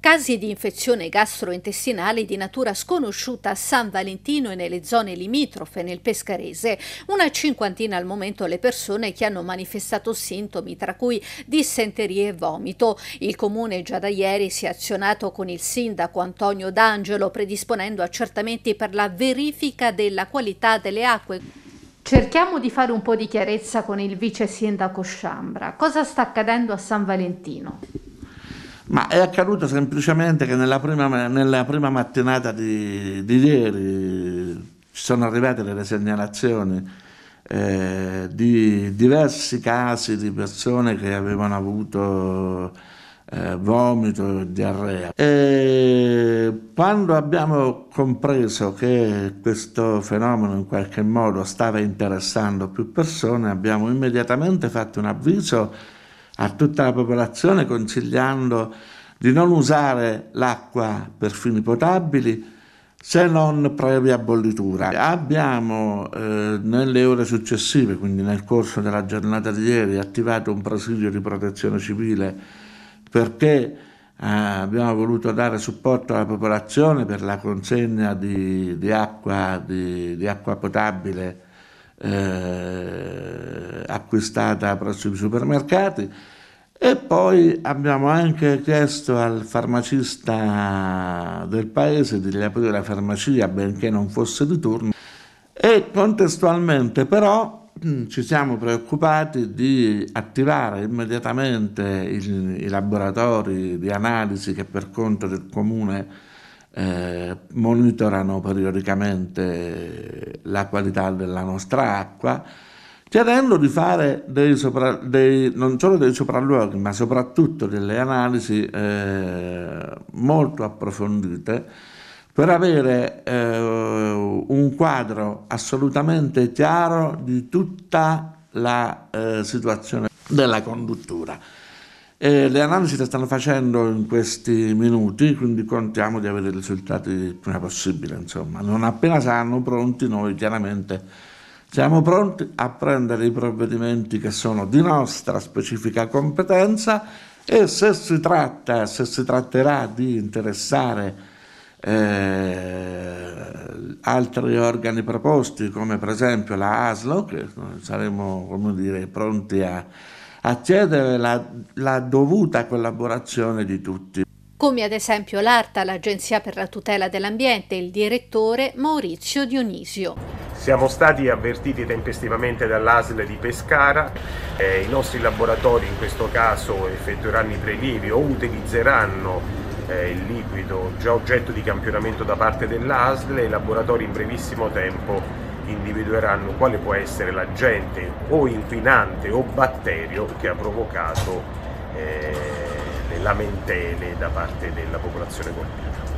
Casi di infezione gastrointestinale di natura sconosciuta a San Valentino e nelle zone limitrofe nel Pescarese, una cinquantina al momento le persone che hanno manifestato sintomi tra cui dissenterie e vomito. Il comune già da ieri si è azionato con il sindaco Antonio D'Angelo predisponendo accertamenti per la verifica della qualità delle acque. Cerchiamo di fare un po' di chiarezza con il vice sindaco Sciambra. Cosa sta accadendo a San Valentino? Ma è accaduto semplicemente che nella prima, nella prima mattinata di, di, ieri ci sono arrivate delle segnalazioni eh, di diversi casi di persone che avevano avuto eh, vomito, diarrea. E quando abbiamo compreso che questo fenomeno in qualche modo stava interessando più persone, abbiamo immediatamente fatto un avviso a tutta la popolazione consigliando di non usare l'acqua per fini potabili se non previa bollitura. Abbiamo eh, nelle ore successive, quindi nel corso della giornata di ieri, attivato un presidio di protezione civile perché eh, abbiamo voluto dare supporto alla popolazione per la consegna di, di, acqua, di, di acqua, potabile eh, acquistata presso i supermercati e poi abbiamo anche chiesto al farmacista del paese di riaprire la farmacia benché non fosse di turno e contestualmente però mm, ci siamo preoccupati di attivare immediatamente i, i laboratori di analisi che per conto del comune eh, monitorano periodicamente la qualità della nostra acqua chiedendo di fare dei sopra, dei, non solo dei sopralluoghi, ma soprattutto delle analisi eh, molto approfondite per avere eh, un quadro assolutamente chiaro di tutta la eh, situazione della conduttura. E le analisi le stanno facendo in questi minuti, quindi contiamo di avere i risultati il prima possibile. Insomma. Non appena saranno pronti, noi chiaramente siamo pronti a prendere i provvedimenti che sono di nostra specifica competenza e se si tratta, se si tratterà di interessare eh, altri organi proposti come per esempio la ASLO che saremo dire, pronti a, a chiedere la, la dovuta collaborazione di tutti come ad esempio l'ARTA, l'Agenzia per la tutela dell'ambiente, e il direttore Maurizio Dionisio. Siamo stati avvertiti tempestivamente dall'ASL di Pescara, eh, i nostri laboratori in questo caso effettueranno i prelievi o utilizzeranno eh, il liquido già oggetto di campionamento da parte dell'ASL e i laboratori in brevissimo tempo individueranno quale può essere l'agente o inquinante o batterio che ha provocato eh, le lamentele da parte della popolazione colpita.